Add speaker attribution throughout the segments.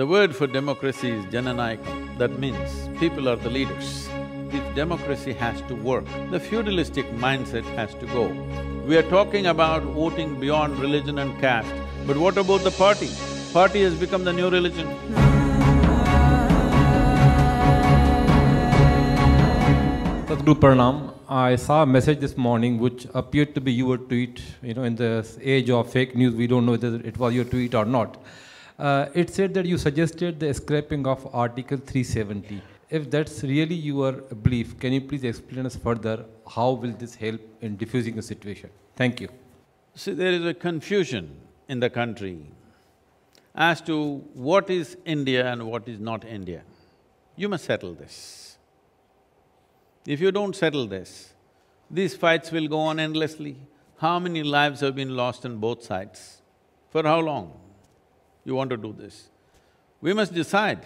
Speaker 1: The word for democracy is Jananaikam, that means people are the leaders. If democracy has to work, the feudalistic mindset has to go. We are talking about voting beyond religion and caste, but what about the party? Party has become the new religion.
Speaker 2: Sadhguru Pranam, I saw a message this morning which appeared to be your tweet, you know, in the age of fake news, we don't know whether it was your tweet or not. Uh, it said that you suggested the scrapping of Article 370. If that's really your belief,
Speaker 1: can you please explain us further how will this help in diffusing the situation? Thank you. See, there is a confusion in the country as to what is India and what is not India. You must settle this. If you don't settle this, these fights will go on endlessly. How many lives have been lost on both sides? For how long? you want to do this. We must decide.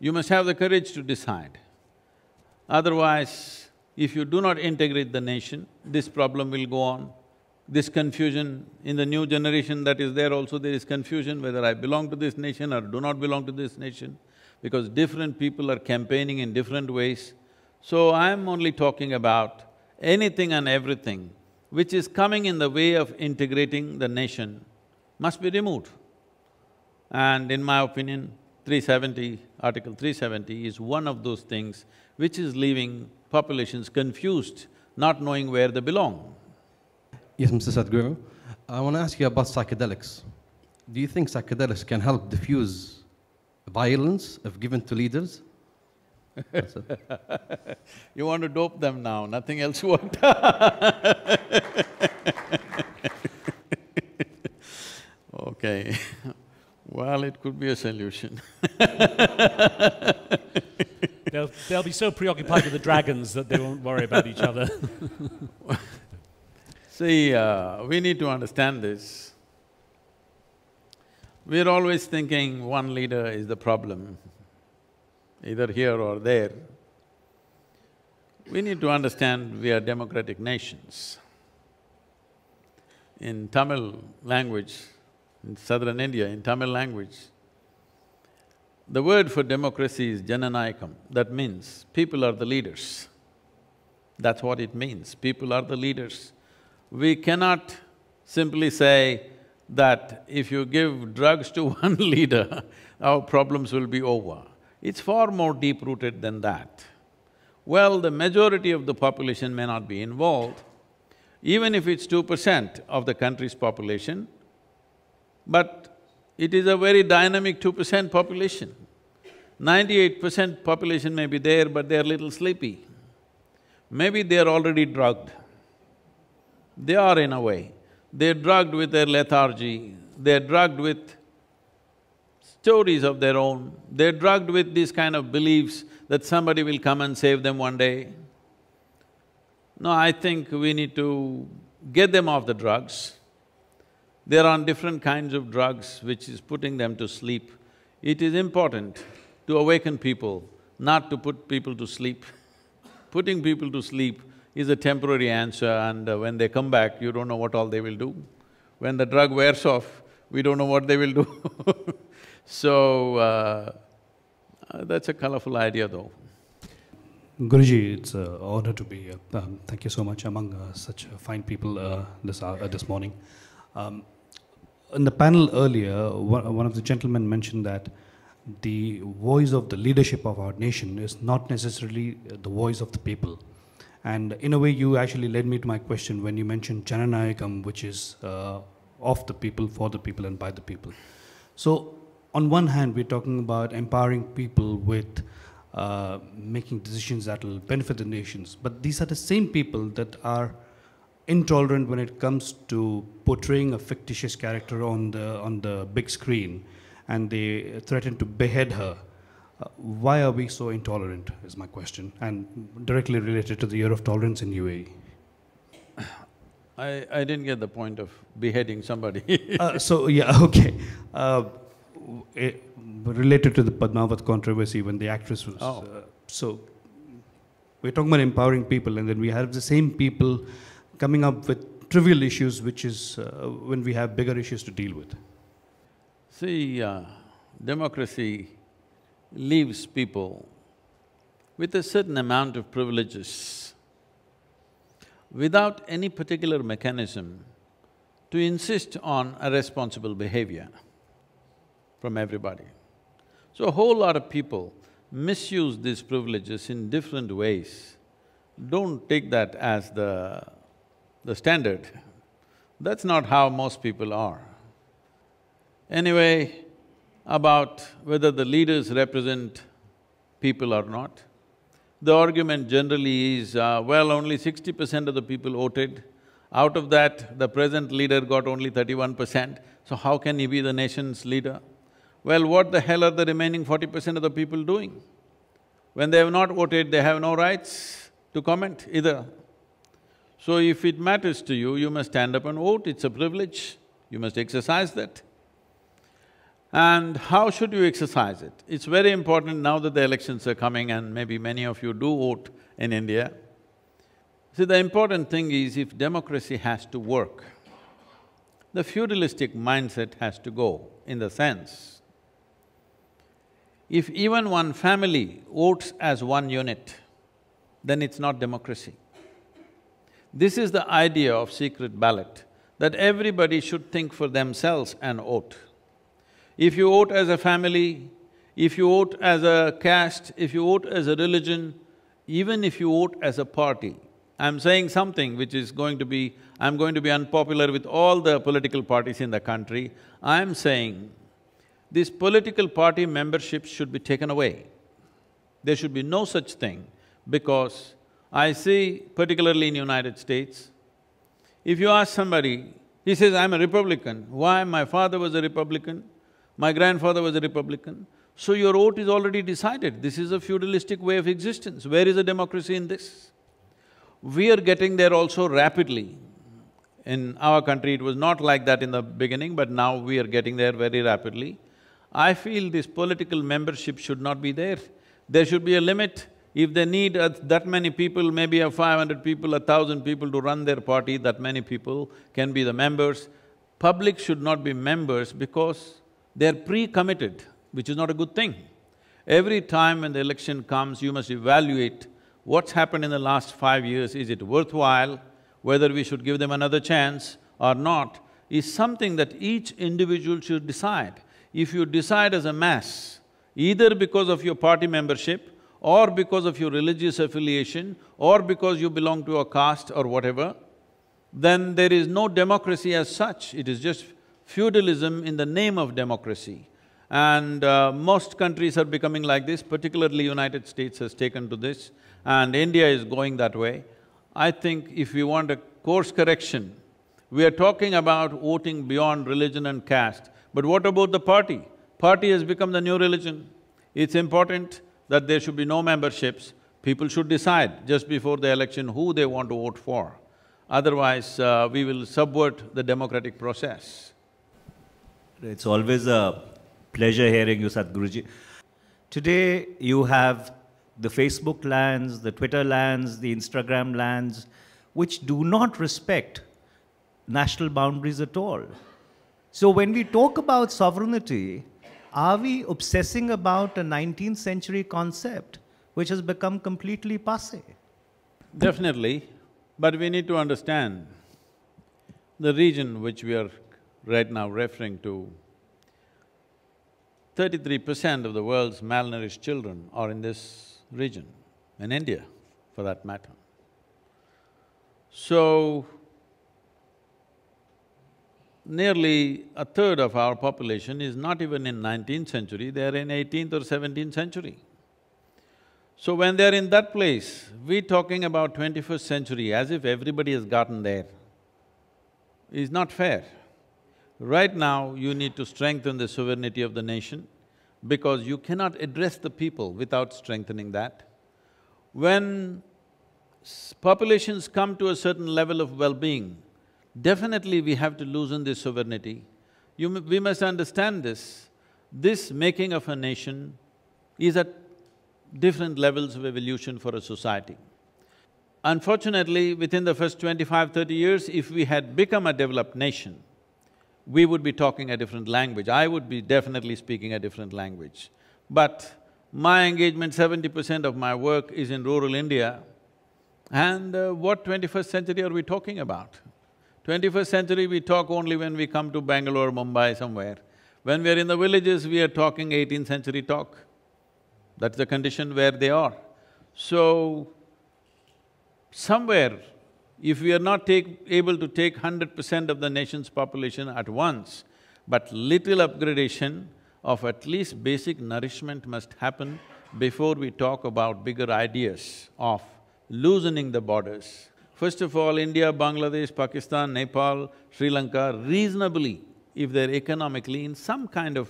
Speaker 1: You must have the courage to decide. Otherwise, if you do not integrate the nation, this problem will go on. This confusion in the new generation that is there also, there is confusion whether I belong to this nation or do not belong to this nation, because different people are campaigning in different ways. So I'm only talking about anything and everything which is coming in the way of integrating the nation must be removed. And in my opinion, 370, Article 370 is one of those things which is leaving populations confused, not knowing where they belong. Yes,
Speaker 2: Mr. Sadhguru, I want to ask you about psychedelics. Do you think psychedelics can help diffuse violence if given to leaders?
Speaker 1: you want to dope them now, nothing else worked it could be a solution they'll, they'll be so preoccupied with the dragons that they won't worry about each other See, uh, we need to understand this. We're always thinking one leader is the problem, either here or there. We need to understand we are democratic nations. In Tamil language, in southern India, in Tamil language. The word for democracy is jananayakam, that means people are the leaders. That's what it means, people are the leaders. We cannot simply say that if you give drugs to one leader, our problems will be over. It's far more deep-rooted than that. Well, the majority of the population may not be involved. Even if it's two percent of the country's population, but it is a very dynamic two percent population. Ninety-eight percent population may be there, but they're little sleepy. Maybe they're already drugged. They are in a way. They're drugged with their lethargy, they're drugged with stories of their own, they're drugged with these kind of beliefs that somebody will come and save them one day. No, I think we need to get them off the drugs they're on different kinds of drugs which is putting them to sleep. It is important to awaken people, not to put people to sleep. Putting people to sleep is a temporary answer and uh, when they come back, you don't know what all they will do. When the drug wears off, we don't know what they will do So, uh, uh, that's a colorful idea though.
Speaker 2: Guruji, it's an honor to be here. Um, thank you so much among uh, such fine people uh, this, uh, this morning. Um, in the panel earlier, one of the gentlemen mentioned that the voice of the leadership of our nation is not necessarily the voice of the people. And in a way, you actually led me to my question when you mentioned Jananayakam, which is uh, of the people, for the people, and by the people. So, on one hand, we're talking about empowering people with uh, making decisions that will benefit the nations, but these are the same people that are intolerant when it comes to portraying a fictitious character on the on the big screen, and they threatened to behead her. Uh, why are we so intolerant? Is my question, and directly related to the year of tolerance in UAE.
Speaker 1: I, I didn't get the point of beheading somebody. uh, so yeah, okay. Uh, it,
Speaker 2: related to the Padmavat controversy when the actress was. Oh.
Speaker 1: Uh, so
Speaker 2: we're talking about empowering people, and then we have the same people coming up with trivial issues, which is uh, when we have bigger issues to deal with?
Speaker 1: See, uh, democracy leaves people with a certain amount of privileges without any particular mechanism to insist on a responsible behavior from everybody. So a whole lot of people misuse these privileges in different ways. Don't take that as the the standard. That's not how most people are. Anyway, about whether the leaders represent people or not, the argument generally is, uh, well, only sixty percent of the people voted. Out of that, the present leader got only thirty-one percent, so how can he be the nation's leader? Well, what the hell are the remaining forty percent of the people doing? When they have not voted, they have no rights to comment either. So if it matters to you, you must stand up and vote, it's a privilege, you must exercise that. And how should you exercise it? It's very important now that the elections are coming and maybe many of you do vote in India. See, the important thing is if democracy has to work, the feudalistic mindset has to go in the sense, if even one family votes as one unit, then it's not democracy. This is the idea of secret ballot, that everybody should think for themselves and vote. If you vote as a family, if you vote as a caste, if you vote as a religion, even if you vote as a party, I'm saying something which is going to be… I'm going to be unpopular with all the political parties in the country. I'm saying this political party membership should be taken away. There should be no such thing because I see, particularly in United States, if you ask somebody, he says, I'm a Republican. Why? My father was a Republican, my grandfather was a Republican. So your vote is already decided. This is a feudalistic way of existence. Where is a democracy in this? We are getting there also rapidly. In our country, it was not like that in the beginning, but now we are getting there very rapidly. I feel this political membership should not be there. There should be a limit. If they need uh, that many people, maybe a five hundred people, a thousand people to run their party, that many people can be the members. Public should not be members because they're pre-committed, which is not a good thing. Every time when the election comes, you must evaluate what's happened in the last five years, is it worthwhile, whether we should give them another chance or not, is something that each individual should decide. If you decide as a mass, either because of your party membership or because of your religious affiliation or because you belong to a caste or whatever, then there is no democracy as such, it is just feudalism in the name of democracy. And uh, most countries are becoming like this, particularly United States has taken to this and India is going that way. I think if we want a course correction, we are talking about voting beyond religion and caste, but what about the party? Party has become the new religion. It's important that there should be no memberships, people should decide just before the election who they want to vote for. Otherwise, uh, we will subvert the democratic process.
Speaker 2: It's always a pleasure hearing you, Sadhguruji. Today, you have the Facebook lands, the Twitter lands, the Instagram lands, which do not respect national boundaries at all. So when we talk about sovereignty, are we obsessing about a 19th century concept which has become completely passe?
Speaker 1: Definitely, but we need to understand the region which we are right now referring to. Thirty-three percent of the world's malnourished children are in this region, in India for that matter. So, nearly a third of our population is not even in nineteenth century, they are in eighteenth or seventeenth century. So when they're in that place, we're talking about twenty-first century as if everybody has gotten there. Is not fair. Right now, you need to strengthen the sovereignty of the nation because you cannot address the people without strengthening that. When populations come to a certain level of well-being, Definitely we have to loosen this sovereignty. You, we must understand this. This making of a nation is at different levels of evolution for a society. Unfortunately, within the first 25, 30 years, if we had become a developed nation, we would be talking a different language. I would be definitely speaking a different language. But my engagement, seventy percent of my work is in rural India, and uh, what twenty-first century are we talking about? 21st century, we talk only when we come to Bangalore, Mumbai, somewhere. When we are in the villages, we are talking 18th century talk. That's the condition where they are. So, somewhere, if we are not take, able to take hundred percent of the nation's population at once, but little upgradation of at least basic nourishment must happen before we talk about bigger ideas of loosening the borders. First of all, India, Bangladesh, Pakistan, Nepal, Sri Lanka, reasonably, if they're economically in some kind of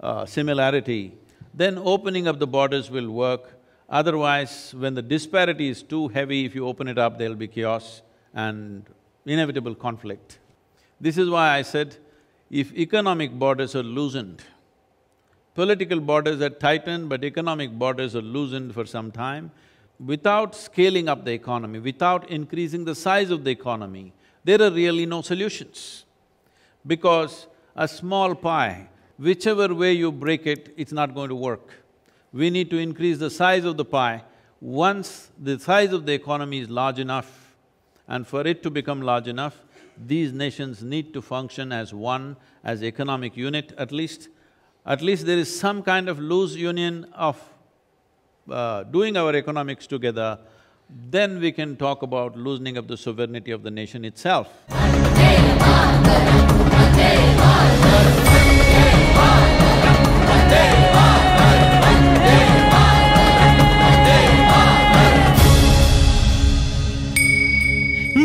Speaker 1: uh, similarity, then opening up the borders will work. Otherwise, when the disparity is too heavy, if you open it up, there'll be chaos and inevitable conflict. This is why I said, if economic borders are loosened, political borders are tightened, but economic borders are loosened for some time, without scaling up the economy, without increasing the size of the economy, there are really no solutions. Because a small pie, whichever way you break it, it's not going to work. We need to increase the size of the pie. Once the size of the economy is large enough, and for it to become large enough, these nations need to function as one, as economic unit at least. At least there is some kind of loose union of uh, doing our economics together, then we can talk about loosening of the sovereignty of the nation itself.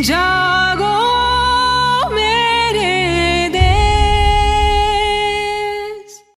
Speaker 1: Jai.